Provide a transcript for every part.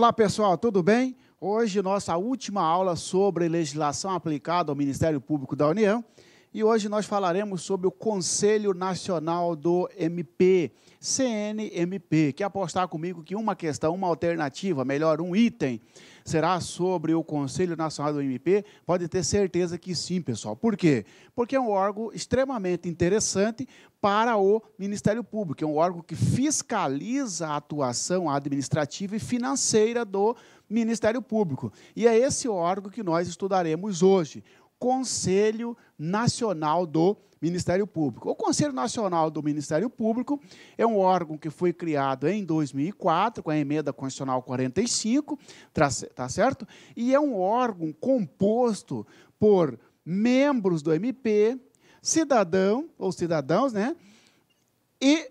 Olá pessoal, tudo bem? Hoje nossa última aula sobre legislação aplicada ao Ministério Público da União e hoje nós falaremos sobre o Conselho Nacional do MP, CNMP. Quer apostar comigo que uma questão, uma alternativa, melhor, um item, será sobre o Conselho Nacional do MP? Pode ter certeza que sim, pessoal. Por quê? Porque é um órgão extremamente interessante para o Ministério Público. É um órgão que fiscaliza a atuação administrativa e financeira do Ministério Público. E é esse órgão que nós estudaremos hoje. Conselho Nacional do Ministério Público. O Conselho Nacional do Ministério Público é um órgão que foi criado em 2004 com a emenda constitucional 45, tá, tá certo? E é um órgão composto por membros do MP, cidadão ou cidadãos, né? E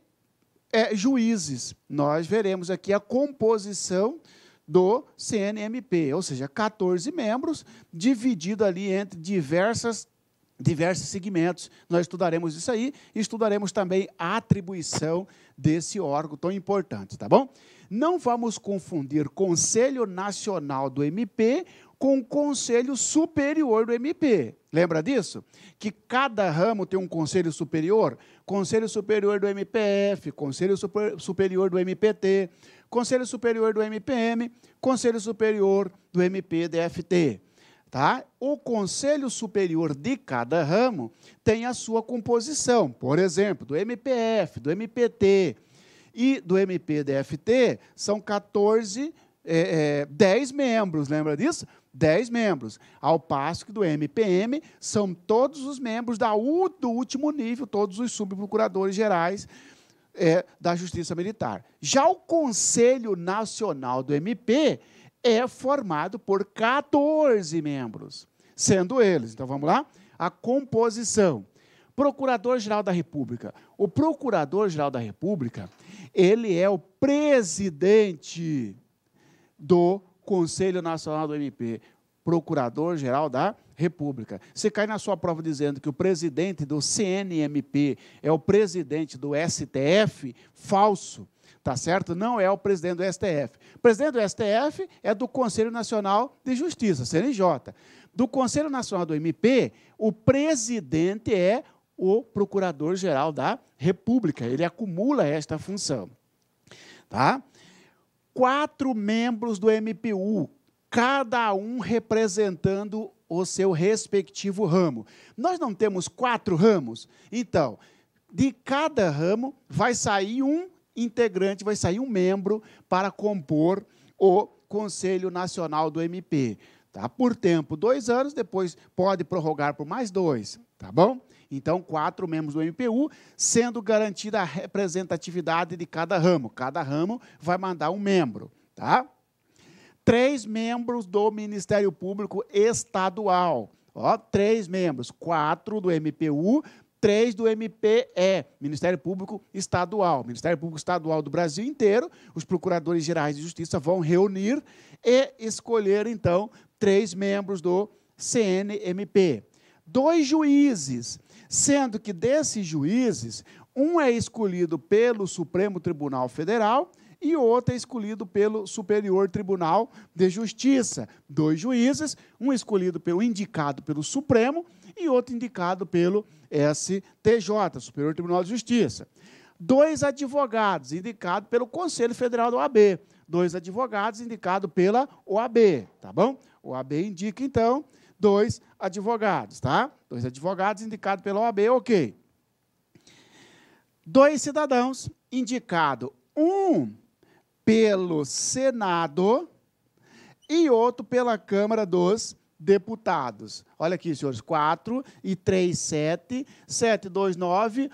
é, juízes. Nós veremos aqui a composição do CNMP, ou seja, 14 membros, dividido ali entre diversas diversos segmentos. Nós estudaremos isso aí e estudaremos também a atribuição desse órgão tão importante, tá bom? Não vamos confundir Conselho Nacional do MP com o Conselho Superior do MP. Lembra disso? Que cada ramo tem um conselho superior, Conselho Superior do MPF, Conselho Super Superior do MPT, Conselho Superior do MPM, Conselho Superior do MPDFT. Tá? O Conselho Superior de cada ramo tem a sua composição, por exemplo, do MPF, do MPT e do MPDFT são 14, é, é, 10 membros, lembra disso? 10 membros. Ao passo que do MPM são todos os membros da, do último nível, todos os subprocuradores gerais é, da Justiça Militar. Já o Conselho Nacional do MP é formado por 14 membros, sendo eles, então vamos lá, a composição. Procurador-Geral da República. O Procurador-Geral da República, ele é o presidente do Conselho Nacional do MP, Procurador-Geral da República República. Se cai na sua prova dizendo que o presidente do CNMP é o presidente do STF, falso. Tá certo? Não é o presidente do STF. O presidente do STF é do Conselho Nacional de Justiça, CNJ. Do Conselho Nacional do MP, o presidente é o Procurador-Geral da República. Ele acumula esta função. Tá? Quatro membros do MPU, cada um representando o seu respectivo ramo. Nós não temos quatro ramos? Então, de cada ramo vai sair um integrante, vai sair um membro para compor o Conselho Nacional do MP. Tá? Por tempo, dois anos, depois pode prorrogar por mais dois, tá bom? Então, quatro membros do MPU, sendo garantida a representatividade de cada ramo. Cada ramo vai mandar um membro, tá? três membros do Ministério Público Estadual. Ó, três membros, quatro do MPU, três do MPE, Ministério Público Estadual. Ministério Público Estadual do Brasil inteiro, os procuradores gerais de justiça vão reunir e escolher, então, três membros do CNMP. Dois juízes, sendo que desses juízes, um é escolhido pelo Supremo Tribunal Federal e outro é escolhido pelo Superior Tribunal de Justiça. Dois juízes, um escolhido pelo indicado pelo Supremo e outro indicado pelo STJ, Superior Tribunal de Justiça. Dois advogados indicados pelo Conselho Federal da OAB, dois advogados indicados pela OAB, tá bom? OAB indica então dois advogados, tá? Dois advogados indicados pela OAB, OK. Dois cidadãos indicado um pelo Senado e outro pela Câmara dos Deputados. Olha aqui, senhores, 4 e 3, 7, 7, 2, 9,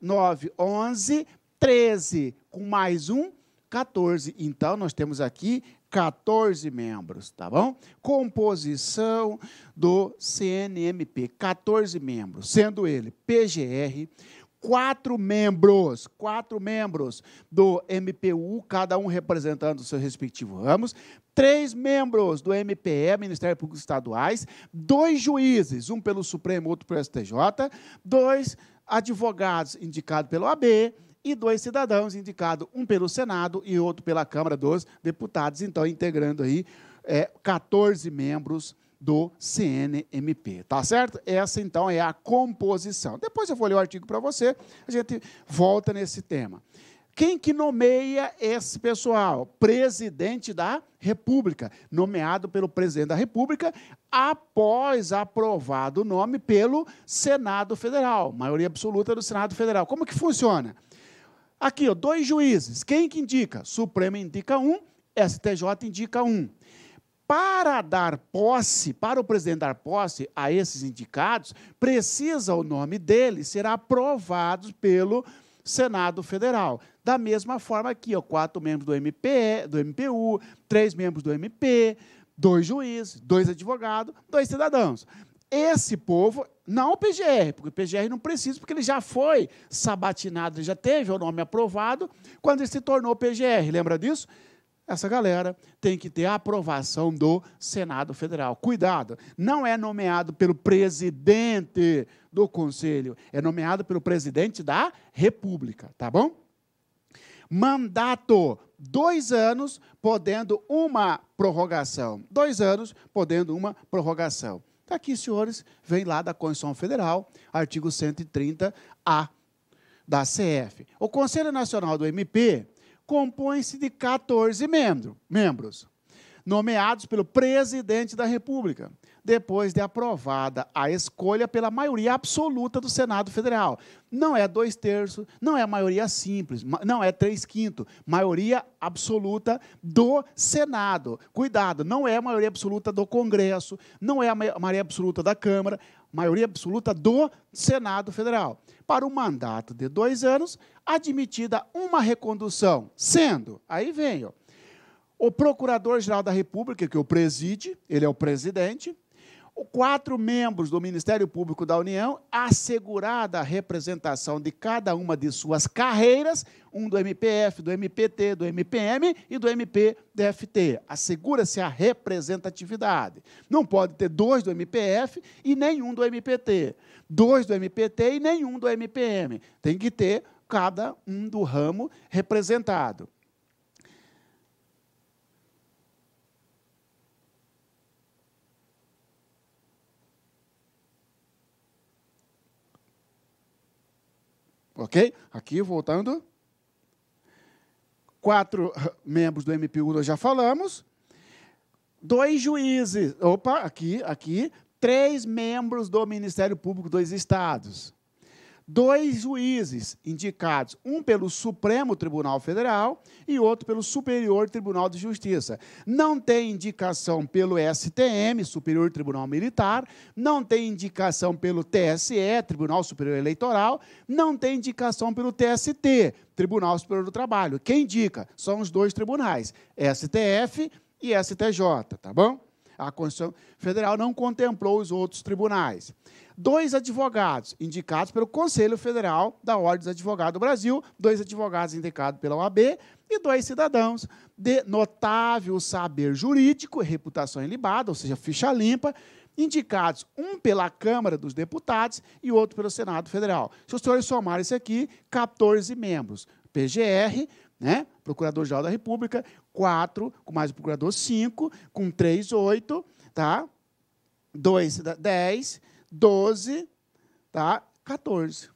9, 11, 13, com mais um, 14. Então, nós temos aqui 14 membros, tá bom? Composição do CNMP, 14 membros, sendo ele PGR, quatro membros, quatro membros do MPU, cada um representando seus respectivos ramos, três membros do MPE, Ministério Público Estaduais, dois juízes, um pelo Supremo, outro pelo STJ, dois advogados indicados pelo AB e dois cidadãos indicados, um pelo Senado e outro pela Câmara dos Deputados, então integrando aí é, 14 membros do CNMP, tá certo? Essa então é a composição. Depois eu vou ler o artigo para você, a gente volta nesse tema. Quem que nomeia esse pessoal? Presidente da República, nomeado pelo presidente da República após aprovado o nome pelo Senado Federal, maioria absoluta do Senado Federal. Como que funciona? Aqui, ó, dois juízes. Quem que indica? Supremo indica um, STJ indica um para dar posse, para o presidente dar posse a esses indicados, precisa o nome dele ser aprovado pelo Senado Federal. Da mesma forma que ó, quatro membros do MPE, do MPU, três membros do MP, dois juízes, dois advogados, dois cidadãos. Esse povo, não o PGR, porque o PGR não precisa, porque ele já foi sabatinado, ele já teve o nome aprovado quando ele se tornou PGR. Lembra disso? essa galera tem que ter a aprovação do Senado Federal. Cuidado, não é nomeado pelo presidente do Conselho, é nomeado pelo presidente da República, tá bom? Mandato, dois anos, podendo uma prorrogação. Dois anos, podendo uma prorrogação. Está aqui, senhores, vem lá da Constituição Federal, artigo 130A da CF. O Conselho Nacional do MP compõe-se de 14 membro, membros, nomeados pelo presidente da República, depois de aprovada a escolha pela maioria absoluta do Senado Federal. Não é dois terços, não é maioria simples, não é três quintos, maioria absoluta do Senado. Cuidado, não é maioria absoluta do Congresso, não é a maioria absoluta da Câmara, maioria absoluta do Senado Federal. Para o mandato de dois anos, admitida uma recondução, sendo, aí vem, ó, o Procurador-Geral da República, que é o preside, ele é o presidente, quatro membros do Ministério Público da União, assegurada a representação de cada uma de suas carreiras, um do MPF, do MPT, do MPM e do MPDFT. Assegura-se a representatividade. Não pode ter dois do MPF e nenhum do MPT, dois do MPT e nenhum do MPM. Tem que ter cada um do ramo representado. Ok? Aqui, voltando. Quatro membros do MPU nós já falamos. Dois juízes. Opa, aqui, aqui. Três membros do Ministério Público dos Estados dois juízes indicados, um pelo Supremo Tribunal Federal e outro pelo Superior Tribunal de Justiça. Não tem indicação pelo STM, Superior Tribunal Militar, não tem indicação pelo TSE, Tribunal Superior Eleitoral, não tem indicação pelo TST, Tribunal Superior do Trabalho. Quem indica? São os dois tribunais, STF e STJ, tá bom? A Constituição Federal não contemplou os outros tribunais dois advogados indicados pelo Conselho Federal da Ordem dos Advogados do Brasil, dois advogados indicados pela OAB e dois cidadãos de notável saber jurídico, reputação ilibada, ou seja, ficha limpa, indicados um pela Câmara dos Deputados e outro pelo Senado Federal. Se os senhores somarem isso aqui, 14 membros. PGR, né? Procurador-Geral da República, quatro com mais o procurador, cinco com três oito, tá? Dois dez 12, tá? 14.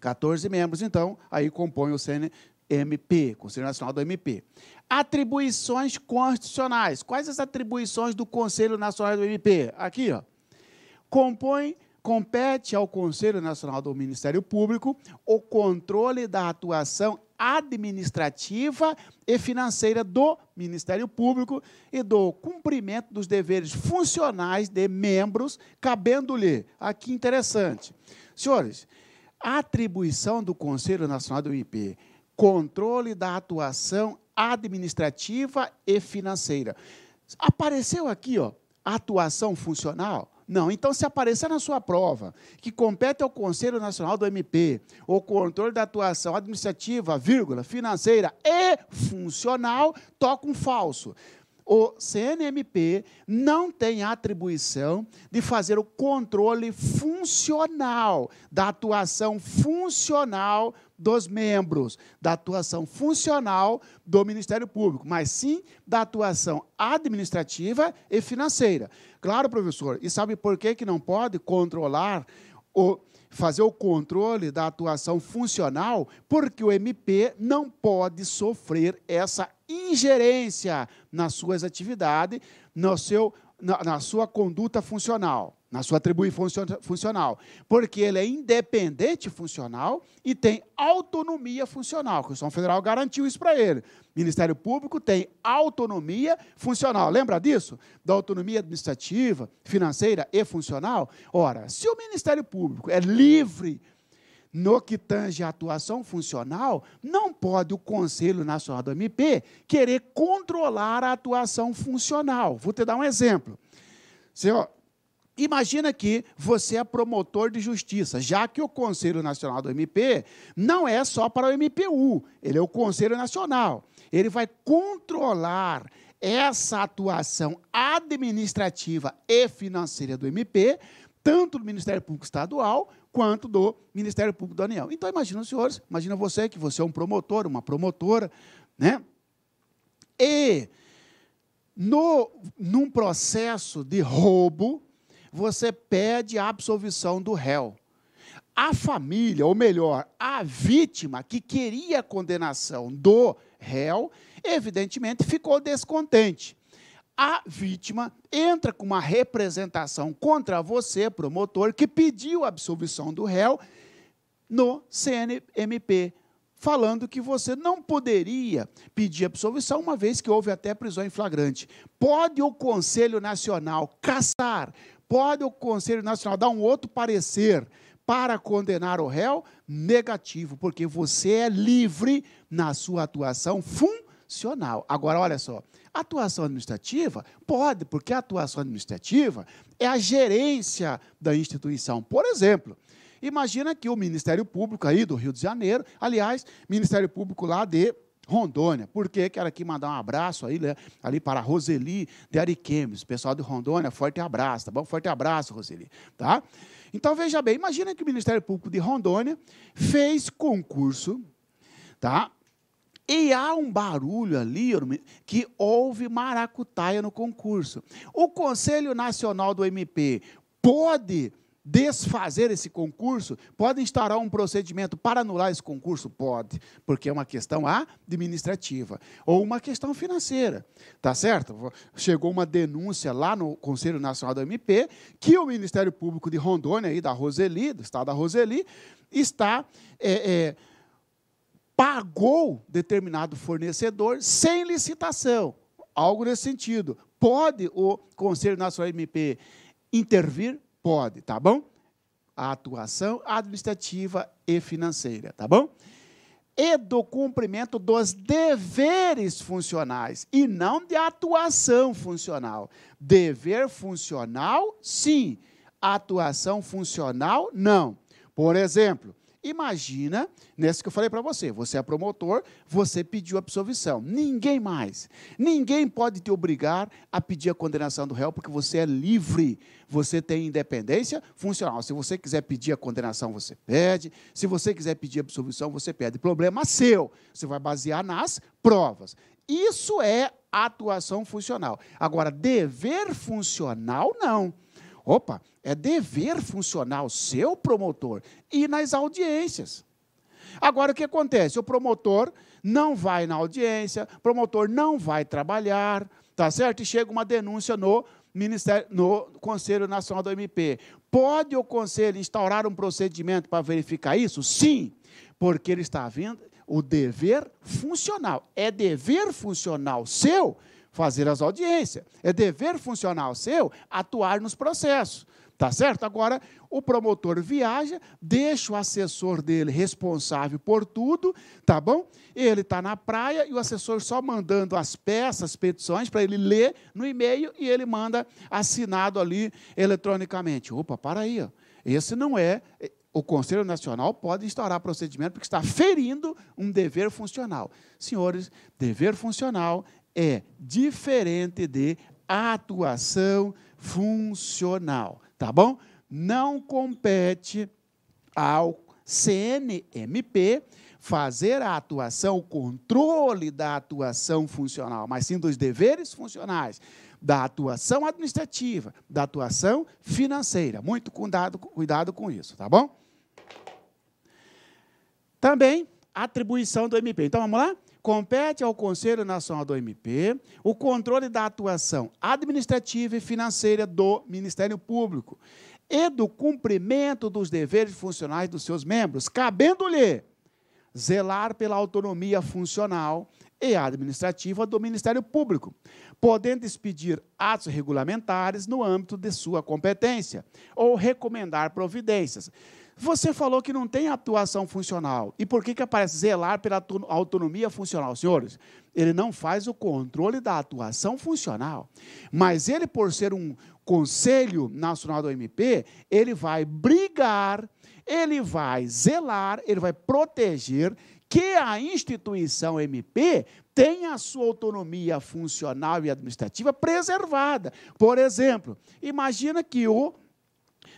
14 membros, então, aí compõe o CNMP, Conselho Nacional do MP. Atribuições constitucionais. Quais as atribuições do Conselho Nacional do MP? Aqui, ó. Compõe compete ao Conselho Nacional do Ministério Público o controle da atuação administrativa e financeira do Ministério Público e do cumprimento dos deveres funcionais de membros, cabendo-lhe. Aqui interessante. Senhores, a atribuição do Conselho Nacional do IP, controle da atuação administrativa e financeira. Apareceu aqui, ó, atuação funcional não, então se aparecer na sua prova que compete ao Conselho Nacional do MP o controle da atuação administrativa, vírgula, financeira e funcional, toca um falso o CNMP não tem atribuição de fazer o controle funcional da atuação funcional dos membros, da atuação funcional do Ministério Público, mas sim da atuação administrativa e financeira. Claro, professor, e sabe por que, que não pode controlar o, fazer o controle da atuação funcional, porque o MP não pode sofrer essa ingerência nas suas atividades, no seu, na, na sua conduta funcional na sua atribuição funcional, porque ele é independente funcional e tem autonomia funcional. A Constituição Federal garantiu isso para ele. O Ministério Público tem autonomia funcional. Lembra disso? Da autonomia administrativa, financeira e funcional? Ora, se o Ministério Público é livre no que tange a atuação funcional, não pode o Conselho Nacional do MP querer controlar a atuação funcional. Vou te dar um exemplo. Senhor, Imagina que você é promotor de justiça, já que o Conselho Nacional do MP não é só para o MPU, ele é o Conselho Nacional. Ele vai controlar essa atuação administrativa e financeira do MP, tanto do Ministério Público Estadual quanto do Ministério Público da União. Então imagina, senhores, imagina você que você é um promotor, uma promotora, né? E no, num processo de roubo, você pede a absolvição do réu. A família, ou melhor, a vítima que queria a condenação do réu, evidentemente ficou descontente. A vítima entra com uma representação contra você, promotor, que pediu a absolvição do réu no CNMP, falando que você não poderia pedir absolvição, uma vez que houve até prisão em flagrante. Pode o Conselho Nacional caçar pode o Conselho Nacional dar um outro parecer para condenar o réu? Negativo, porque você é livre na sua atuação funcional. Agora, olha só, atuação administrativa pode, porque a atuação administrativa é a gerência da instituição. Por exemplo, imagina que o Ministério Público aí do Rio de Janeiro, aliás, Ministério Público lá de Rondônia. Por quê? Quero aqui mandar um abraço aí, né, ali para a Roseli de Ariquemes. Pessoal de Rondônia, forte abraço, tá bom? Forte abraço, Roseli, tá? Então, veja bem, imagina que o Ministério Público de Rondônia fez concurso, tá? E há um barulho ali que houve maracutaia no concurso. O Conselho Nacional do MP pode desfazer esse concurso? Pode instaurar um procedimento para anular esse concurso? Pode, porque é uma questão administrativa ou uma questão financeira, tá certo? Chegou uma denúncia lá no Conselho Nacional do MP que o Ministério Público de Rondônia, aí da Roseli, do estado da Roseli, está é, é, pagou determinado fornecedor sem licitação, algo nesse sentido. Pode o Conselho Nacional do MP intervir? pode, tá bom? A atuação administrativa e financeira, tá bom? E do cumprimento dos deveres funcionais e não de atuação funcional. Dever funcional, sim. Atuação funcional, não. Por exemplo, imagina, nesse que eu falei para você, você é promotor, você pediu absolvição. Ninguém mais. Ninguém pode te obrigar a pedir a condenação do réu, porque você é livre. Você tem independência funcional. Se você quiser pedir a condenação, você pede. Se você quiser pedir absolvição, você pede. Problema seu. Você vai basear nas provas. Isso é atuação funcional. Agora, dever funcional, não. Opa, é dever funcional seu promotor ir nas audiências. Agora o que acontece? O promotor não vai na audiência, o promotor não vai trabalhar, tá certo? E chega uma denúncia no Ministério, no Conselho Nacional do MP. Pode o conselho instaurar um procedimento para verificar isso? Sim, porque ele está vendo o dever funcional. É dever funcional seu fazer as audiências. É dever funcional seu atuar nos processos. Tá certo? Agora, o promotor viaja, deixa o assessor dele responsável por tudo, tá bom? Ele está na praia e o assessor só mandando as peças, petições, para ele ler no e-mail e ele manda assinado ali eletronicamente. Opa, para aí, ó. esse não é. é o Conselho Nacional pode instaurar procedimento porque está ferindo um dever funcional. Senhores, dever funcional é diferente de atuação funcional, tá bom? Não compete ao CNMP fazer a atuação, o controle da atuação funcional, mas sim dos deveres funcionais, da atuação administrativa, da atuação financeira. Muito cuidado, cuidado com isso, tá bom? Também atribuição do MP. Então vamos lá? Compete ao Conselho Nacional do MP o controle da atuação administrativa e financeira do Ministério Público e do cumprimento dos deveres funcionais dos seus membros, cabendo-lhe zelar pela autonomia funcional e administrativa do Ministério Público, podendo expedir atos regulamentares no âmbito de sua competência ou recomendar providências. Você falou que não tem atuação funcional. E por que, que aparece zelar pela autonomia funcional? Senhores, ele não faz o controle da atuação funcional. Mas ele, por ser um Conselho Nacional do MP, ele vai brigar, ele vai zelar, ele vai proteger que a instituição MP tem a sua autonomia funcional e administrativa preservada. Por exemplo, imagina que o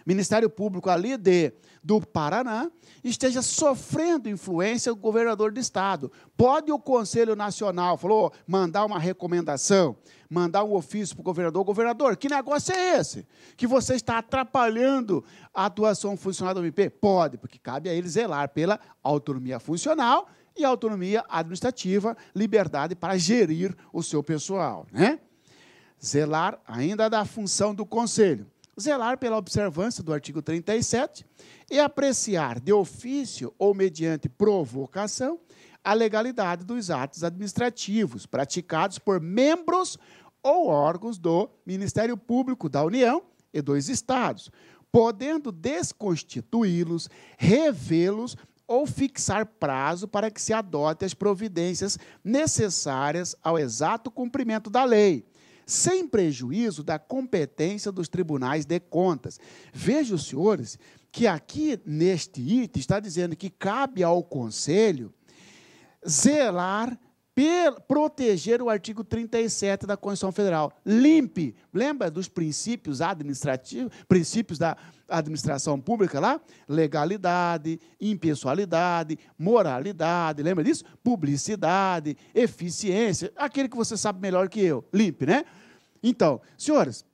Ministério Público ali de, do Paraná, esteja sofrendo influência do governador do estado. Pode o Conselho Nacional, falou, mandar uma recomendação, mandar um ofício para o governador, governador, que negócio é esse? Que você está atrapalhando a atuação funcional do MP? Pode, porque cabe a ele zelar pela autonomia funcional e autonomia administrativa, liberdade para gerir o seu pessoal, né? Zelar ainda da função do conselho zelar pela observância do artigo 37 e apreciar de ofício ou mediante provocação a legalidade dos atos administrativos praticados por membros ou órgãos do Ministério Público da União e dos Estados, podendo desconstituí-los, revê-los ou fixar prazo para que se adote as providências necessárias ao exato cumprimento da lei sem prejuízo da competência dos tribunais de contas. Veja, senhores, que aqui neste item está dizendo que cabe ao Conselho zelar proteger o artigo 37 da Constituição Federal. Limpe. Lembra dos princípios administrativos, princípios da administração pública lá? Legalidade, impessoalidade, moralidade, lembra disso? Publicidade, eficiência, aquele que você sabe melhor que eu. Limpe, né? Então, senhores,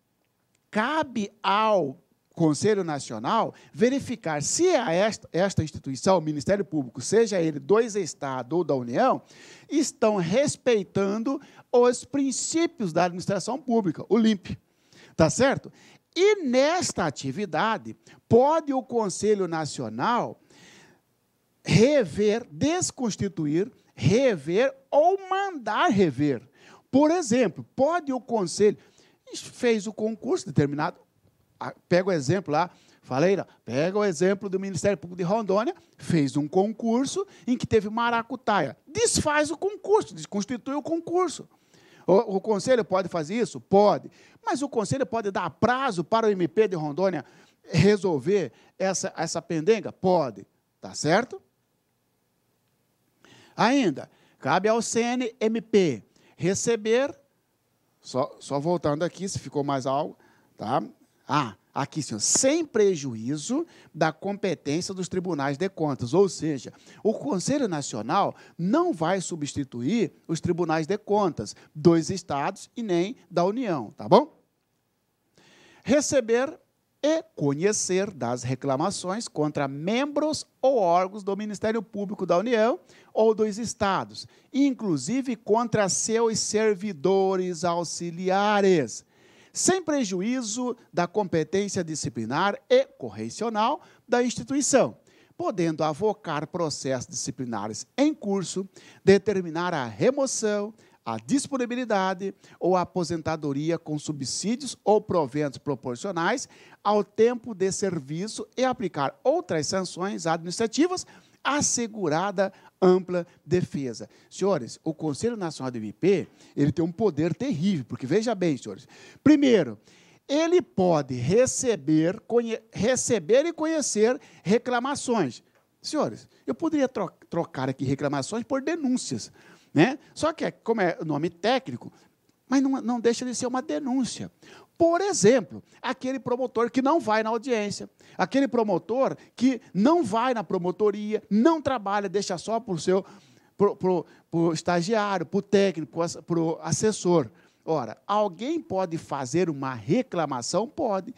cabe ao Conselho Nacional verificar se esta, esta instituição, o Ministério Público, seja ele do Estado ou da União, estão respeitando os princípios da administração pública, o LIMP. Tá certo? E nesta atividade, pode o Conselho Nacional rever, desconstituir, rever ou mandar rever. Por exemplo, pode o Conselho fez o concurso determinado, ah, pega o exemplo lá, Faleira, pega o exemplo do Ministério Público de Rondônia, fez um concurso em que teve maracutaia. Desfaz o concurso, desconstitui o concurso. O, o, conselho pode fazer isso? Pode. Mas o conselho pode dar prazo para o MP de Rondônia resolver essa, essa pendenga? Pode. Tá certo? Ainda, cabe ao CNMP receber, só, só voltando aqui, se ficou mais algo, tá? Ah, aqui, senhor, sem prejuízo da competência dos tribunais de contas. Ou seja, o Conselho Nacional não vai substituir os tribunais de contas dos estados e nem da União, tá bom? Receber e conhecer das reclamações contra membros ou órgãos do Ministério Público da União ou dos estados, inclusive contra seus servidores auxiliares sem prejuízo da competência disciplinar e correcional da instituição, podendo avocar processos disciplinares em curso, determinar a remoção, a disponibilidade ou a aposentadoria com subsídios ou proventos proporcionais ao tempo de serviço e aplicar outras sanções administrativas assegurada ampla defesa. Senhores, o Conselho Nacional do MP, ele tem um poder terrível, porque veja bem, senhores. Primeiro, ele pode receber, receber e conhecer reclamações. Senhores, eu poderia tro trocar aqui reclamações por denúncias, né? Só que, é, como é o nome técnico, mas não, não deixa de ser uma denúncia. Por exemplo, aquele promotor que não vai na audiência, aquele promotor que não vai na promotoria, não trabalha, deixa só para o seu pro, pro, pro estagiário, para o técnico, para o assessor. Ora, alguém pode fazer uma reclamação? Pode.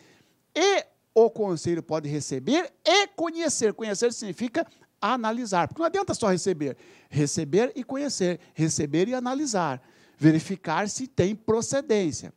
E o conselho pode receber e conhecer. Conhecer significa analisar. Porque não adianta só receber. Receber e conhecer. Receber e analisar verificar se tem procedência.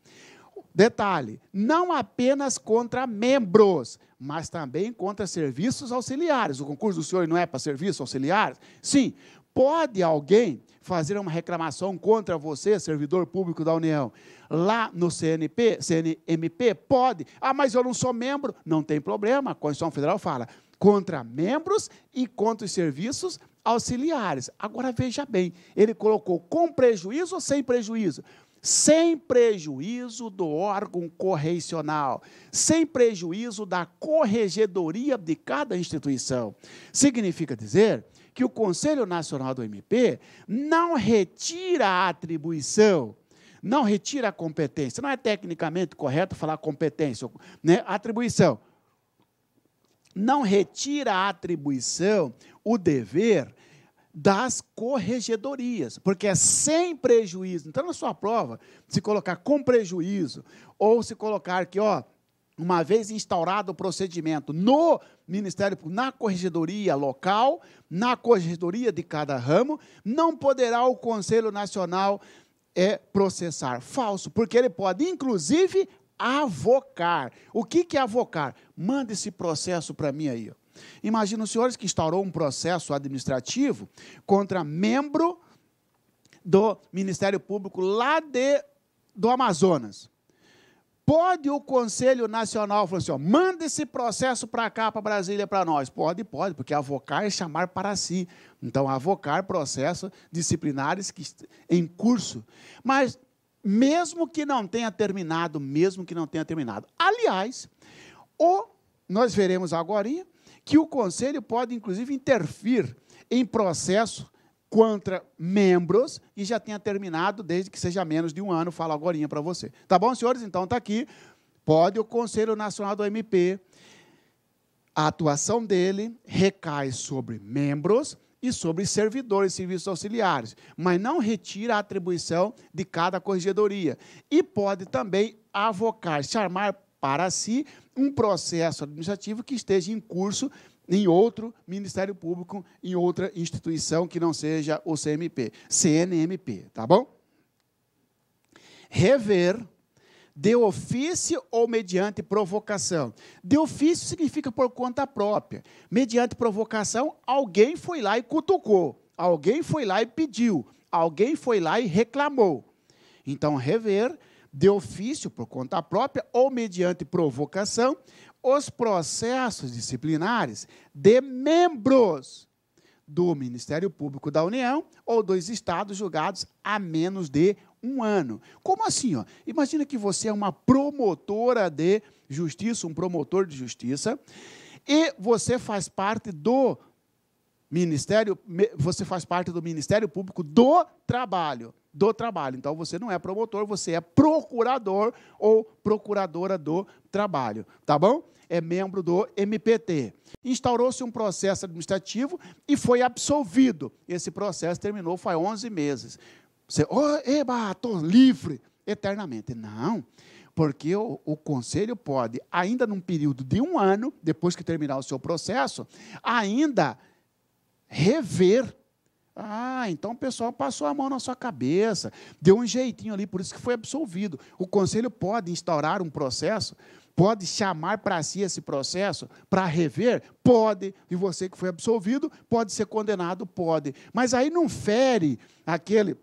Detalhe: não apenas contra membros, mas também contra serviços auxiliares. O concurso do senhor não é para serviços auxiliares? Sim. Pode alguém fazer uma reclamação contra você, servidor público da União, lá no CNP, CNMP? Pode. Ah, mas eu não sou membro. Não tem problema. A Constituição Federal fala contra membros e contra os serviços auxiliares. Agora veja bem, ele colocou com prejuízo ou sem prejuízo? sem prejuízo do órgão correicional, sem prejuízo da corregedoria de cada instituição. Significa dizer que o Conselho Nacional do MP não retira a atribuição não retira a competência. Não é tecnicamente correto falar competência, né? atribuição. Não retira a atribuição, o dever das corregedorias, porque é sem prejuízo. Então, na sua prova, se colocar com prejuízo, ou se colocar que, ó, uma vez instaurado o procedimento no Ministério Público, na corregedoria local, na corregedoria de cada ramo, não poderá o Conselho Nacional é, processar. Falso, porque ele pode, inclusive, avocar. O que, que é avocar? Manda esse processo para mim aí. Ó. Imagina os senhores que instaurou um processo administrativo contra membro do Ministério Público lá de, do Amazonas. Pode o Conselho Nacional falar assim, ó, manda esse processo para cá, para Brasília, para nós? Pode, pode, porque avocar é chamar para si. Então, avocar processos disciplinares que, em curso. Mas, mesmo que não tenha terminado, mesmo que não tenha terminado. Aliás, o, nós veremos agora, que o conselho pode, inclusive, interferir em processo contra membros e já tenha terminado, desde que seja menos de um ano, falo agora para você. Tá bom, senhores? Então está aqui. Pode o Conselho Nacional do MP, a atuação dele recai sobre membros e sobre servidores e serviços auxiliares, mas não retira a atribuição de cada corregedoria. E pode também avocar, chamar para si um processo administrativo que esteja em curso em outro Ministério Público, em outra instituição que não seja o CMP, CNMP, tá bom? Rever de ofício ou mediante provocação. De ofício significa por conta própria. Mediante provocação, alguém foi lá e cutucou, alguém foi lá e pediu, alguém foi lá e reclamou. Então, rever de ofício, por conta própria ou mediante provocação, os processos disciplinares de membros do Ministério Público da União ou dos estados julgados a menos de um ano. Como assim? Ó? Imagina que você é uma promotora de justiça, um promotor de justiça, e você faz parte do Ministério, você faz parte do Ministério Público do Trabalho, do trabalho. Então você não é promotor, você é procurador ou procuradora do trabalho, tá bom? É membro do MPT. Instaurou-se um processo administrativo e foi absolvido. Esse processo terminou faz 11 meses. Você, oh, eba, estou livre eternamente. Não porque o, o, conselho pode, ainda num período de um ano, depois que terminar o seu processo, ainda rever. Ah, então o pessoal passou a mão na sua cabeça, deu um jeitinho ali, por isso que foi absolvido. O conselho pode instaurar um processo, pode chamar para si esse processo para rever? Pode. E você que foi absolvido pode ser condenado? Pode. Mas aí não fere aquele,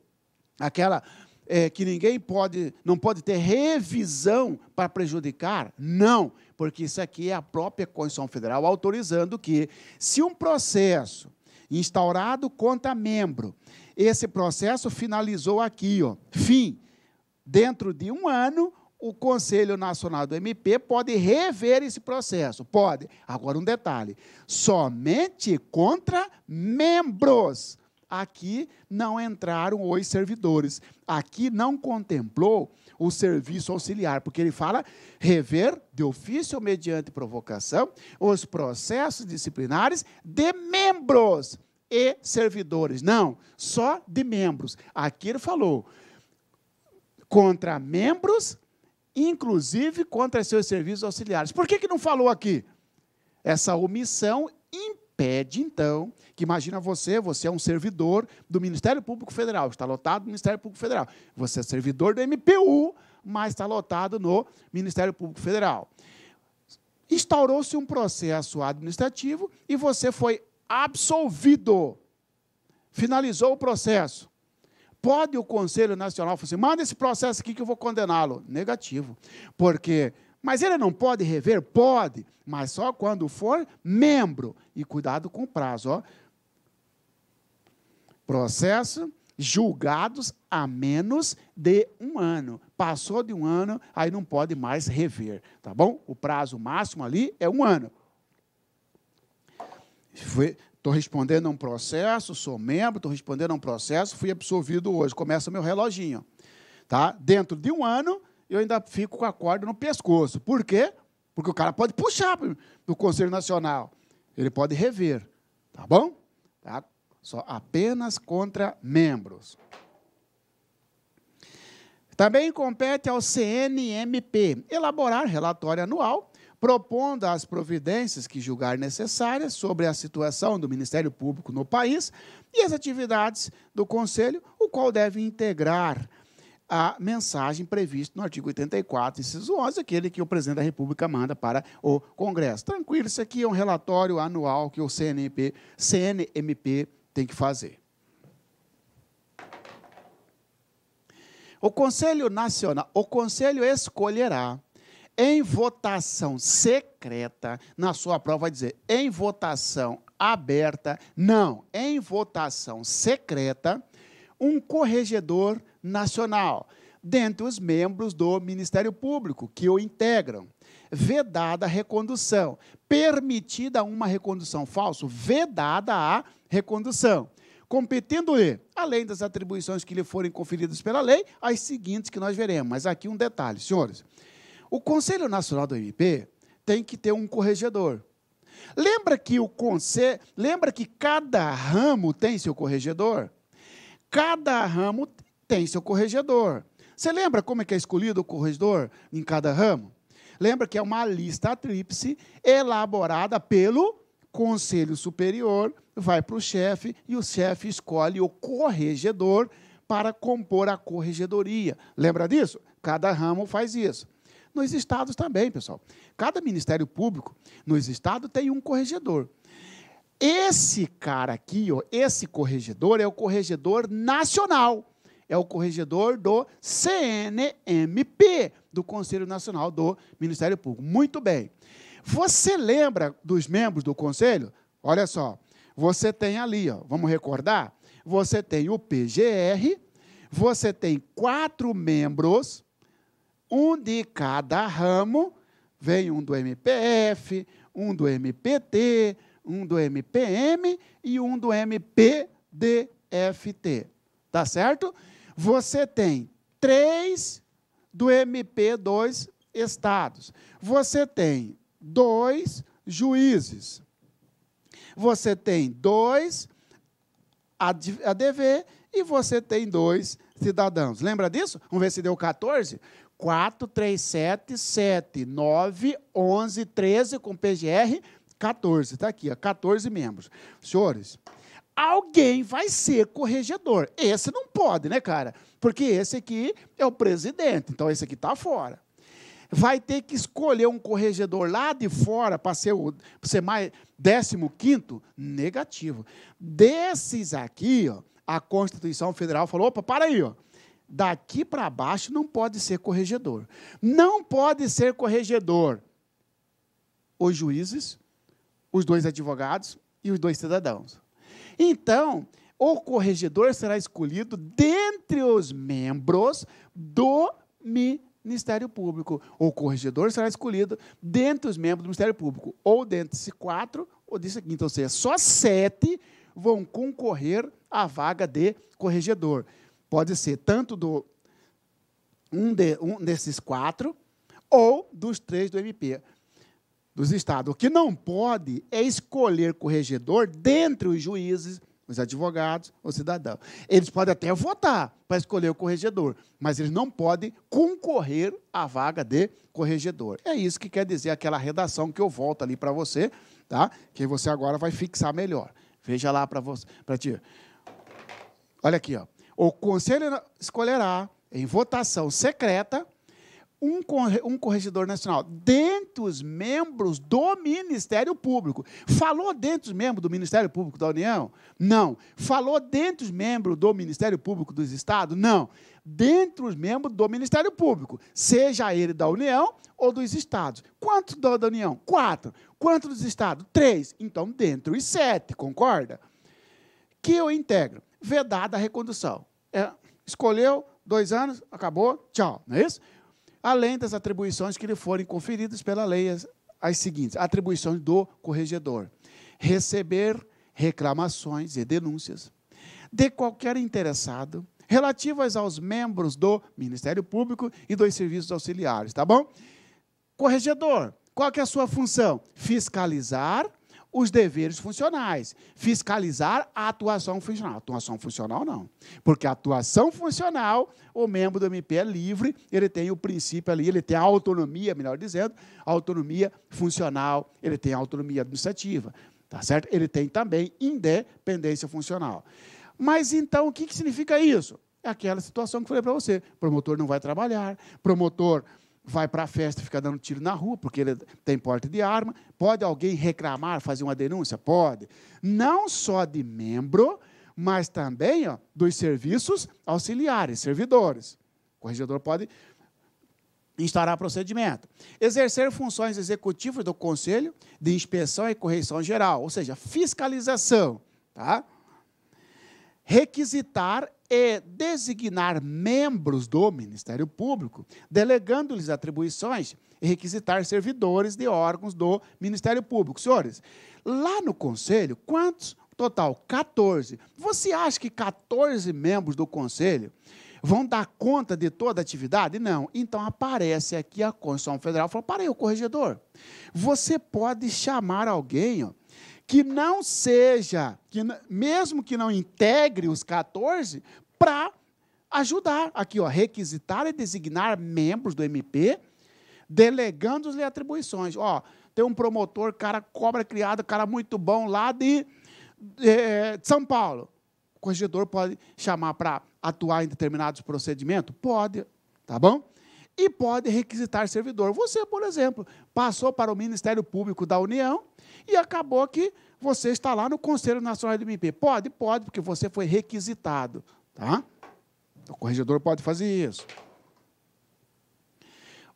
aquela é, que ninguém pode, não pode ter revisão para prejudicar? Não, porque isso aqui é a própria Constituição Federal autorizando que, se um processo instaurado contra membro. Esse processo finalizou aqui, ó. Fim. Dentro de um ano, o Conselho Nacional do MP pode rever esse processo. Pode. Agora, um detalhe: somente contra membros. Aqui não entraram os servidores. Aqui não contemplou o serviço auxiliar, porque ele fala rever de ofício mediante provocação os processos disciplinares de membros membros e servidores. Não, só de membros. Aqui ele falou contra membros, inclusive contra seus serviços auxiliares. Por que, que não falou aqui? Essa omissão impede, então, que imagina você, você é um servidor do Ministério Público Federal, está lotado no Ministério Público Federal. Você é servidor do MPU, mas está lotado no Ministério Público Federal instaurou-se um processo administrativo e você foi absolvido. Finalizou o processo. Pode o Conselho Nacional falar assim, manda esse processo aqui que eu vou condená-lo. Negativo. Porque, mas ele não pode rever? Pode, mas só quando for membro. E cuidado com o prazo, ó. Processo julgados a menos de um ano. Passou de um ano, aí não pode mais rever, tá bom? O prazo máximo ali é um ano. Estou respondendo a um processo, sou membro, estou respondendo a um processo, fui absolvido hoje. Começa o meu reloginho. Tá? Dentro de um ano, eu ainda fico com a corda no pescoço. Por quê? Porque o cara pode puxar do Conselho Nacional. Ele pode rever. Tá bom? Tá? Só apenas contra membros. Também compete ao CNMP elaborar relatório anual propondo as providências que julgar necessárias sobre a situação do Ministério Público no país e as atividades do Conselho, o qual deve integrar a mensagem prevista no artigo 84, inciso 11, aquele que o presidente da República manda para o Congresso. Tranquilo, isso aqui é um relatório anual que o CNP, CNMP tem que fazer. O Conselho Nacional, o Conselho escolherá em votação secreta, na sua prova vai dizer em votação aberta, não, em votação secreta, um corregedor nacional, dentre os membros do Ministério Público que o integram. Vedada a recondução, permitida uma recondução falso, vedada a recondução competindo-lhe, além das atribuições que lhe forem conferidas pela lei, as seguintes que nós veremos. Mas aqui um detalhe, senhores. O Conselho Nacional do MP tem que ter um corregedor. Lembra que o conselho, lembra que cada ramo tem seu corregedor? Cada ramo tem seu corregedor. Você lembra como é que é escolhido o corregedor em cada ramo? Lembra que é uma lista tríplice elaborada pelo Conselho Superior, vai para o chefe e o chefe escolhe o corregedor para compor a corregedoria. Lembra disso? Cada ramo faz isso nos estados também, pessoal. Cada Ministério Público nos estados tem um corregedor. Esse cara aqui, ó, esse corregedor, é o corregedor nacional. É o corregedor do CNMP, do Conselho Nacional do Ministério Público. Muito bem. Você lembra dos membros do Conselho? Olha só. Você tem ali, ó, vamos recordar? Você tem o PGR, você tem quatro membros um de cada ramo, vem um do MPF, um do MPT, um do MPM e um do MPDFT. Tá certo? Você tem três do MP2 estados. Você tem dois juízes. Você tem dois ADV e você tem dois cidadãos. Lembra disso? Vamos ver se deu 14? 4, 3, 7, 7, 9, 11, 13, com PGR, 14. Está aqui, ó, 14 membros. Senhores, alguém vai ser corregedor. Esse não pode, né, cara? Porque esse aqui é o presidente, então esse aqui está fora. Vai ter que escolher um corregedor lá de fora para ser, ser mais 15 negativo. Desses aqui, ó, a Constituição Federal falou: opa, para aí, ó daqui para baixo não pode ser corregedor. Não pode ser corregedor os juízes, os dois advogados e os dois cidadãos. Então, o corregedor será escolhido dentre os membros do Ministério Público. O corregedor será escolhido dentre os membros do Ministério Público, ou dentre esses quatro, ou desse Então, Ou seja, só sete vão concorrer à vaga de corregedor. Pode ser tanto do um, de, um desses quatro ou dos três do MP dos estados. O que não pode é escolher corregedor dentre os juízes, os advogados, o cidadão. Eles podem até votar para escolher o corregedor, mas eles não podem concorrer à vaga de corregedor. É isso que quer dizer aquela redação que eu volto ali para você, tá? Que você agora vai fixar melhor. Veja lá para você, para ti. Olha aqui, ó. O Conselho escolherá, em votação secreta, um, um corregedor nacional dentre os membros do Ministério Público. Falou dentre os membros do Ministério Público da União? Não. Falou dentre os membros do Ministério Público dos Estados? Não. Dentre os membros do Ministério Público, seja ele da União ou dos Estados. Quantos da, da União? Quatro. Quantos dos Estados? Três. Então, dentro, os sete, concorda? Que eu integro. Vedada a recondução é, escolheu, dois anos, acabou, tchau, não é isso? Além das atribuições que lhe forem conferidas pela lei, as, as seguintes: atribuições do corregedor, receber reclamações e denúncias de qualquer interessado relativas aos membros do Ministério Público e dos serviços auxiliares, tá bom? Corregedor, qual que é a sua função? Fiscalizar os deveres funcionais, fiscalizar a atuação funcional. Atuação funcional não, porque a atuação funcional, o membro do MP é livre, ele tem o princípio ali, ele tem a autonomia, melhor dizendo, autonomia funcional, ele tem a autonomia administrativa, tá certo? Ele tem também independência funcional. Mas então, o que, que significa isso? É aquela situação que eu falei para você. promotor não vai trabalhar, promotor vai para a festa e fica dando tiro na rua, porque ele tem porte de arma. Pode alguém reclamar, fazer uma denúncia? Pode. Não só de membro, mas também ó, dos serviços auxiliares, servidores. O corregedor pode instaurar procedimento. Exercer funções executivas do Conselho de Inspeção e Correção Geral, ou seja, fiscalização. Tá? Requisitar e designar membros do Ministério Público, delegando-lhes atribuições e requisitar servidores de órgãos do Ministério Público. Senhores, lá no Conselho, quantos? Total, 14. Você acha que 14 membros do Conselho vão dar conta de toda a atividade? Não. Então aparece aqui a Constituição Federal. Falou, para aí, o corregedor, você pode chamar alguém... Ó, que não seja, que mesmo que não integre os 14, para ajudar. Aqui, ó, requisitar e designar membros do MP, delegando-lhe atribuições. Ó, tem um promotor, cara cobra criado, cara muito bom lá de, de, é, de São Paulo. O corregedor pode chamar para atuar em determinados procedimentos? Pode, tá bom? e pode requisitar servidor. Você, por exemplo, passou para o Ministério Público da União e acabou que você está lá no Conselho Nacional do MP. Pode? Pode, porque você foi requisitado. Tá? O corregedor pode fazer isso.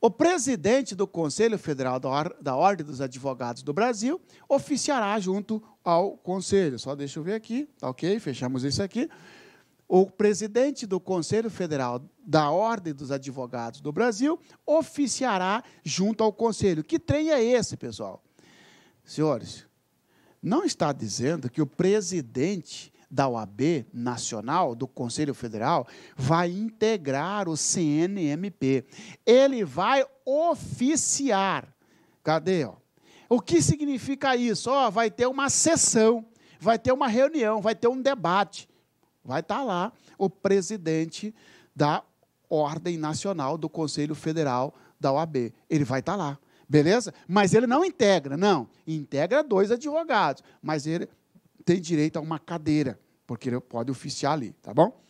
O presidente do Conselho Federal da Ordem dos Advogados do Brasil oficiará junto ao Conselho. Só deixa eu ver aqui, tá ok? Fechamos isso aqui o presidente do Conselho Federal da Ordem dos Advogados do Brasil oficiará junto ao Conselho. Que trem é esse, pessoal? Senhores, não está dizendo que o presidente da OAB Nacional, do Conselho Federal, vai integrar o CNMP. Ele vai oficiar. Cadê? Ó? O que significa isso? Ó, vai ter uma sessão, vai ter uma reunião, vai ter um debate. Vai estar tá lá o presidente da Ordem Nacional do Conselho Federal da OAB. Ele vai estar tá lá. Beleza? Mas ele não integra, não. Integra dois advogados, mas ele tem direito a uma cadeira, porque ele pode oficiar ali, tá bom?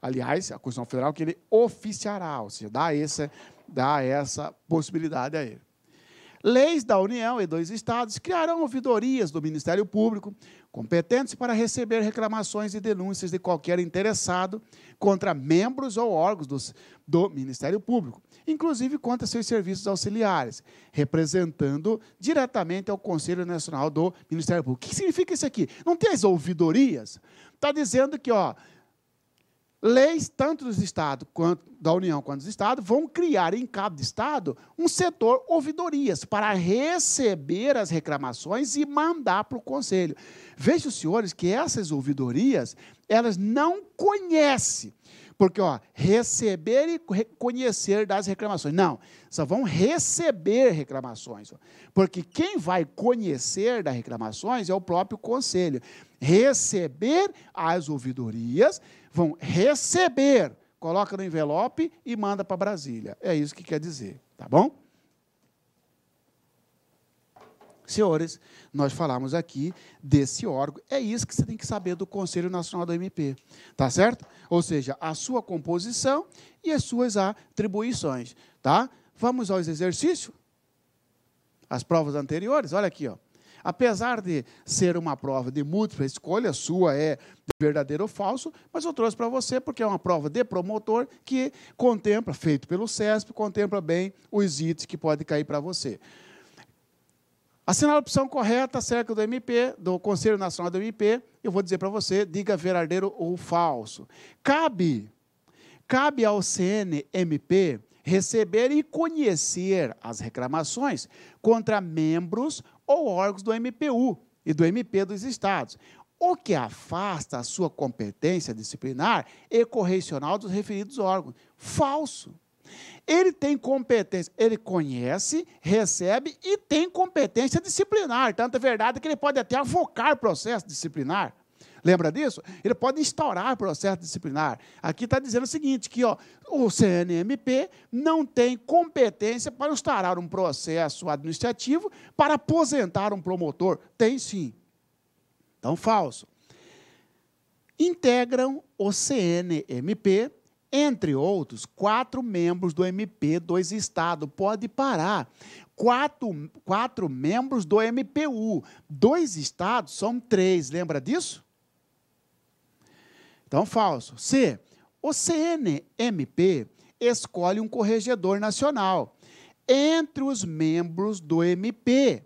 Aliás, a Constituição Federal que ele oficiará, ou seja, dá essa, dá essa possibilidade a ele leis da União e dos Estados criarão ouvidorias do Ministério Público competentes para receber reclamações e denúncias de qualquer interessado contra membros ou órgãos dos, do Ministério Público, inclusive contra seus serviços auxiliares, representando diretamente ao Conselho Nacional do Ministério Público. O que significa isso aqui? Não tem as ouvidorias? Está dizendo que, ó, leis tanto dos estados quanto da União quanto dos estados vão criar em cada estado um setor ouvidorias para receber as reclamações e mandar para o conselho. Veja senhores que essas ouvidorias elas não conhecem porque, ó, receber e conhecer das reclamações. Não, só vão receber reclamações. Porque quem vai conhecer das reclamações é o próprio conselho. Receber as ouvidorias vão receber, coloca no envelope e manda para Brasília. É isso que quer dizer, tá bom? Senhores, nós falamos aqui desse órgão. É isso que você tem que saber do Conselho Nacional do MP, tá certo? Ou seja, a sua composição e as suas atribuições, tá? Vamos aos exercícios? As provas anteriores, olha aqui, ó apesar de ser uma prova de múltipla escolha, sua é verdadeiro ou falso, mas eu trouxe para você porque é uma prova de promotor que contempla, feito pelo CESP, contempla bem os itens que pode cair para você. Assinar a opção correta acerca do MP, do Conselho Nacional do MP, eu vou dizer para você, diga verdadeiro ou falso. Cabe, cabe ao CNMP receber e conhecer as reclamações contra membros ou órgãos do MPU e do MP dos estados, o que afasta a sua competência disciplinar e correcional dos referidos órgãos. Falso. Ele tem competência, ele conhece, recebe e tem competência disciplinar. Tanto é verdade que ele pode até avocar processo disciplinar. Lembra disso? Ele pode instaurar processo disciplinar. Aqui está dizendo o seguinte: que ó, o CNMP não tem competência para instaurar um processo administrativo para aposentar um promotor. Tem sim. Então, falso. Integram o CNMP entre outros, quatro membros do MP dois Estado. Pode parar. Quatro, quatro membros do MPU. Dois Estados são três, lembra disso? Então, falso. C. O CNMP escolhe um corregedor nacional entre os membros do MP,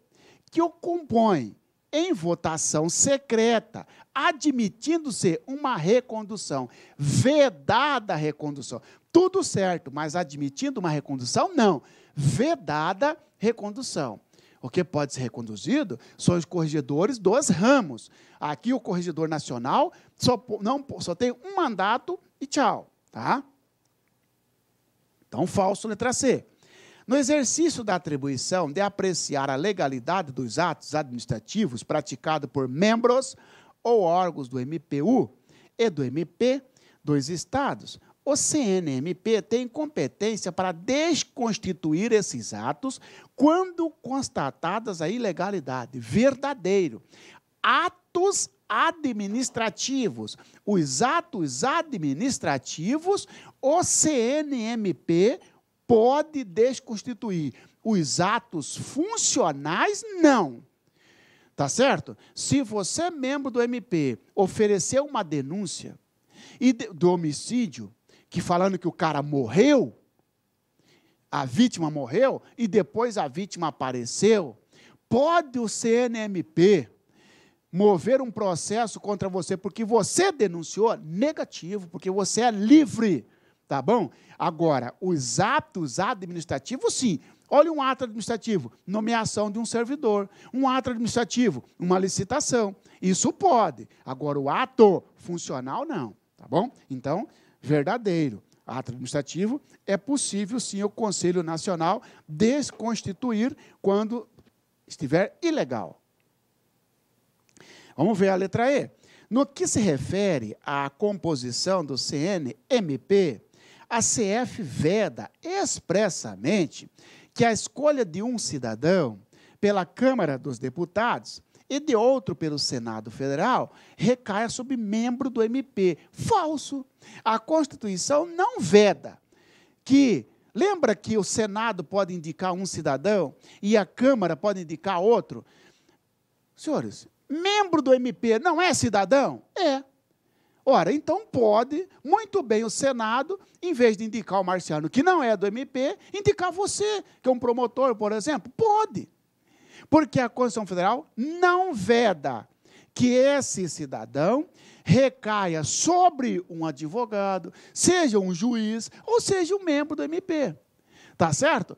que o compõe em votação secreta, admitindo-se uma recondução, vedada a recondução. Tudo certo, mas admitindo uma recondução, não. Vedada recondução. O que pode ser reconduzido são os corregedores dos ramos. Aqui, o corregedor nacional só, não, só tem um mandato e tchau. Tá? Então, falso, letra C. No exercício da atribuição de apreciar a legalidade dos atos administrativos praticados por membros ou órgãos do MPU e do MP dos estados, o CNMP tem competência para desconstituir esses atos quando constatadas a ilegalidade. Verdadeiro. Atos administrativos. Os atos administrativos, o CNMP pode desconstituir. Os atos funcionais, não. Tá certo? Se você, membro do MP, oferecer uma denúncia e do homicídio que falando que o cara morreu, a vítima morreu e depois a vítima apareceu, pode o CNMP mover um processo contra você porque você denunciou negativo, porque você é livre, tá bom? Agora, os atos administrativos, sim. Olha um ato administrativo, nomeação de um servidor, um ato administrativo, uma licitação. Isso pode. Agora, o ato funcional, não, tá bom? Então, verdadeiro. Ato administrativo é possível, sim, o Conselho Nacional desconstituir quando estiver ilegal. Vamos ver a letra E. No que se refere à composição do CNMP, a CF veda expressamente que a escolha de um cidadão pela Câmara dos Deputados e de outro pelo Senado Federal, recaia sobre membro do MP. Falso. A Constituição não veda que. Lembra que o Senado pode indicar um cidadão e a Câmara pode indicar outro? Senhores, membro do MP não é cidadão? É. Ora, então pode, muito bem, o Senado, em vez de indicar o Marciano, que não é do MP, indicar você, que é um promotor, por exemplo? Pode. Porque a Constituição Federal não veda que esse cidadão recaia sobre um advogado, seja um juiz ou seja um membro do MP. Tá certo?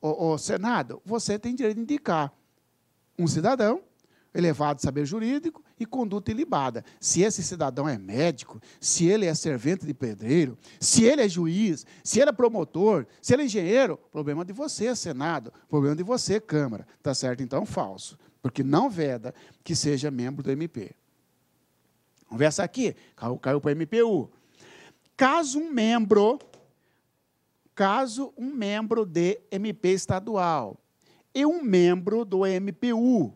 O, o Senado, você tem direito de indicar um cidadão elevado saber jurídico e conduta ilibada. Se esse cidadão é médico, se ele é servente de pedreiro, se ele é juiz, se ele é promotor, se ele é engenheiro, problema de você, Senado, problema de você, Câmara. Tá certo? Então, falso. Porque não veda que seja membro do MP. Vamos ver essa aqui. Caiu, caiu para o MPU. Caso um membro, caso um membro de MP estadual e um membro do MPU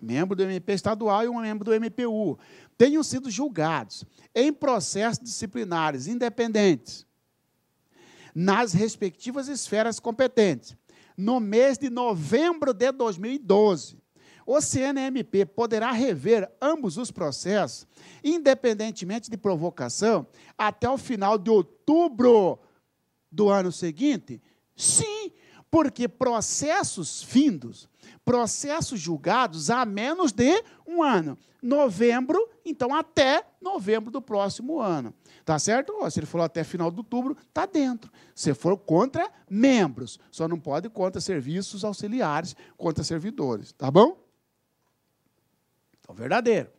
membro do MP estadual e um membro do MPU, tenham sido julgados em processos disciplinares independentes nas respectivas esferas competentes no mês de novembro de 2012. O CNMP poderá rever ambos os processos, independentemente de provocação, até o final de outubro do ano seguinte? Sim, porque processos findos processos julgados há menos de um ano. Novembro, então até novembro do próximo ano. Tá certo? Se ele falou até final de outubro, tá dentro. Se for contra membros, só não pode contra serviços auxiliares, contra servidores, tá bom? Então, verdadeiro.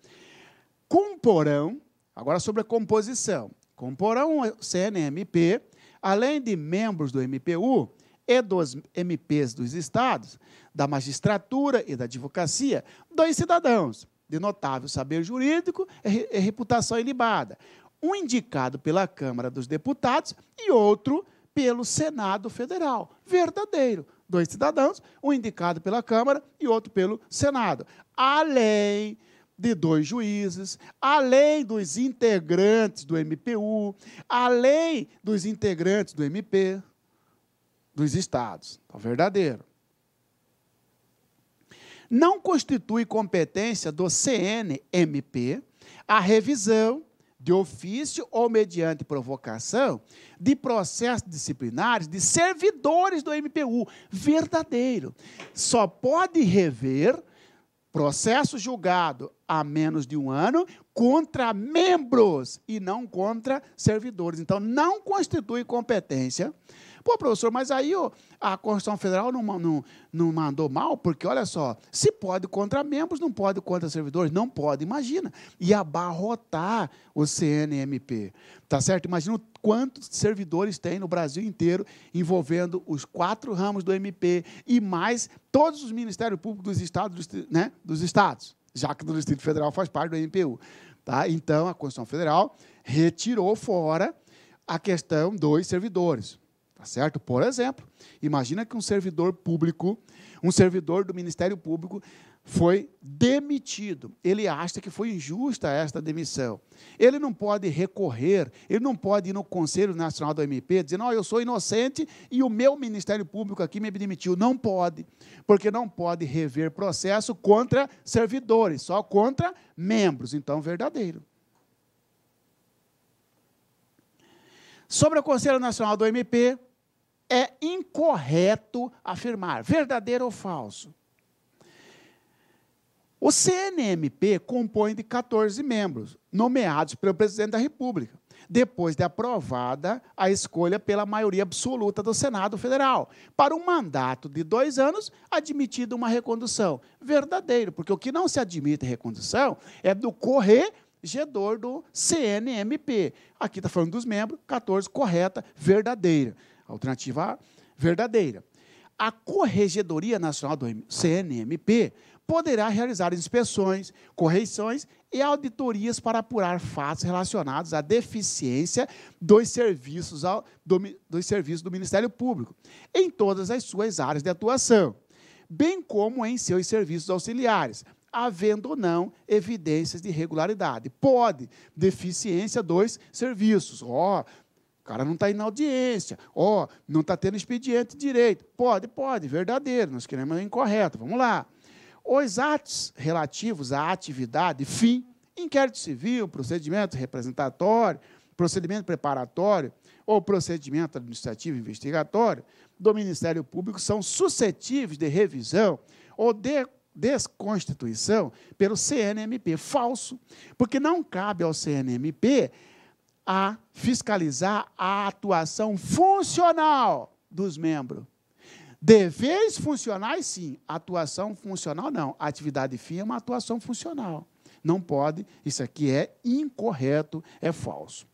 Comporão, agora sobre a composição. Comporão CNMP, além de membros do MPU e dos MPs dos estados, da magistratura e da advocacia, dois cidadãos de notável saber jurídico e reputação ilibada, um indicado pela Câmara dos Deputados e outro pelo Senado Federal. Verdadeiro. Dois cidadãos, um indicado pela Câmara e outro pelo Senado. Além de dois juízes, além dos integrantes do MPU, além dos integrantes do MP dos estados. Então, verdadeiro não constitui competência do CNMP a revisão de ofício ou mediante provocação de processos disciplinares de servidores do MPU. Verdadeiro. Só pode rever processo julgado a menos de um ano contra membros e não contra servidores. Então, não constitui competência Pô, professor, mas aí ó, a Constituição Federal não, não, não mandou mal, porque olha só, se pode contra membros, não pode contra servidores, não pode, imagina. E abarrotar o CNMP, tá certo? Imagina o quantos servidores tem no Brasil inteiro envolvendo os quatro ramos do MP e mais todos os ministérios públicos dos estados, né, dos estados, já que o Distrito Federal faz parte do MPU. Tá? Então, a Constituição Federal retirou fora a questão dos servidores. Tá certo? Por exemplo, imagina que um servidor público, um servidor do Ministério Público, foi demitido. Ele acha que foi injusta esta demissão. Ele não pode recorrer, ele não pode ir no Conselho Nacional do MP dizendo: oh, eu sou inocente e o meu Ministério Público aqui me demitiu. Não pode, porque não pode rever processo contra servidores, só contra membros. Então, verdadeiro. Sobre o Conselho Nacional do MP, é incorreto afirmar verdadeiro ou falso. O CNMP compõe de 14 membros, nomeados pelo presidente da República, depois de aprovada a escolha pela maioria absoluta do Senado Federal, para um mandato de dois anos, admitida uma recondução. Verdadeiro, porque o que não se admite recondução é do correr corregedor do CNMP. Aqui está falando dos membros, 14, correta, verdadeira alternativa verdadeira. A Corregedoria Nacional do CNMP poderá realizar inspeções, correções e auditorias para apurar fatos relacionados à deficiência dos serviços, ao, do, dos serviços do Ministério Público, em todas as suas áreas de atuação, bem como em seus serviços auxiliares, havendo ou não evidências de irregularidade. Pode, deficiência dos serviços. oh, o cara não está indo na audiência. Ó, oh, não está tendo expediente direito. Pode, pode, verdadeiro. Nós queremos o incorreto. Vamos lá. Os atos relativos à atividade, fim, inquérito civil, procedimento representatório, procedimento preparatório ou procedimento administrativo investigatório do Ministério Público são suscetíveis de revisão ou de desconstituição pelo CNMP falso, porque não cabe ao CNMP a fiscalizar a atuação funcional dos membros. Deveres funcionais, sim. Atuação funcional, não. Atividade é uma atuação funcional. Não pode, isso aqui é incorreto, é falso.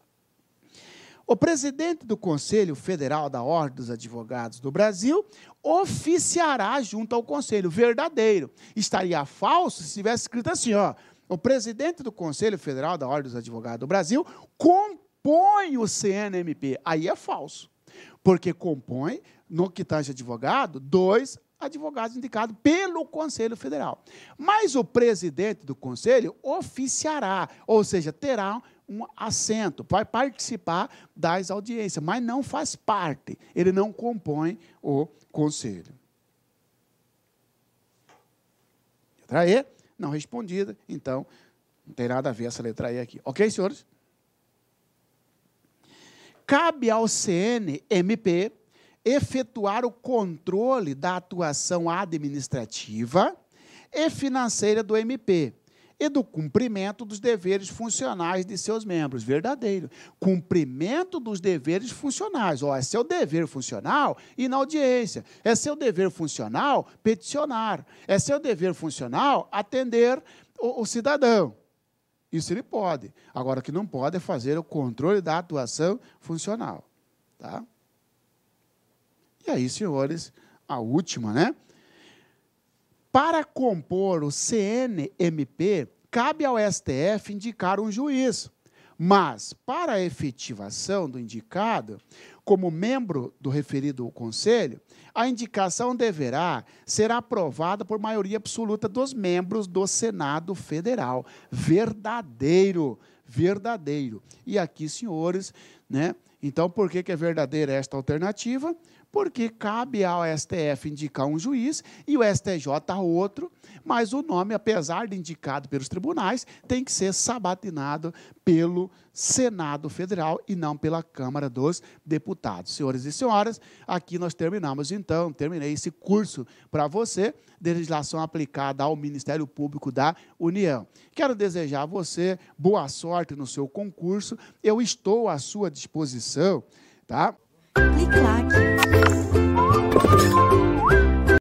O presidente do Conselho Federal da Ordem dos Advogados do Brasil oficiará junto ao Conselho verdadeiro. Estaria falso se tivesse escrito assim, ó. O presidente do Conselho Federal da Ordem dos Advogados do Brasil compõe o CNMP. Aí é falso, porque compõe, no que tange advogado, dois advogados indicados pelo Conselho Federal. Mas o presidente do Conselho oficiará, ou seja, terá um assento, vai participar das audiências, mas não faz parte, ele não compõe o Conselho. Letra E não respondida, então não tem nada a ver essa letra E aqui. Ok, senhores? Cabe ao CNMP efetuar o controle da atuação administrativa e financeira do MP e do cumprimento dos deveres funcionais de seus membros. Verdadeiro. Cumprimento dos deveres funcionais. Ó, é seu dever funcional ir na audiência. É seu dever funcional peticionar. É seu dever funcional atender o, o cidadão. Isso ele pode. Agora, o que não pode é fazer o controle da atuação funcional. Tá? E aí, senhores, a última, né? Para compor o CNMP, cabe ao STF indicar um juiz. Mas, para a efetivação do indicado, como membro do referido conselho, a indicação deverá ser aprovada por maioria absoluta dos membros do Senado Federal. Verdadeiro, verdadeiro. E aqui, senhores, né? Então, por que, que é verdadeira esta alternativa? porque cabe ao STF indicar um juiz e o STJ outro, mas o nome, apesar de indicado pelos tribunais, tem que ser sabatinado pelo Senado Federal e não pela Câmara dos Deputados. Senhores e senhoras, aqui nós terminamos então, terminei esse curso para você de legislação aplicada ao Ministério Público da União. Quero desejar a você boa sorte no seu concurso. Eu estou à sua disposição, tá? Clique-claque.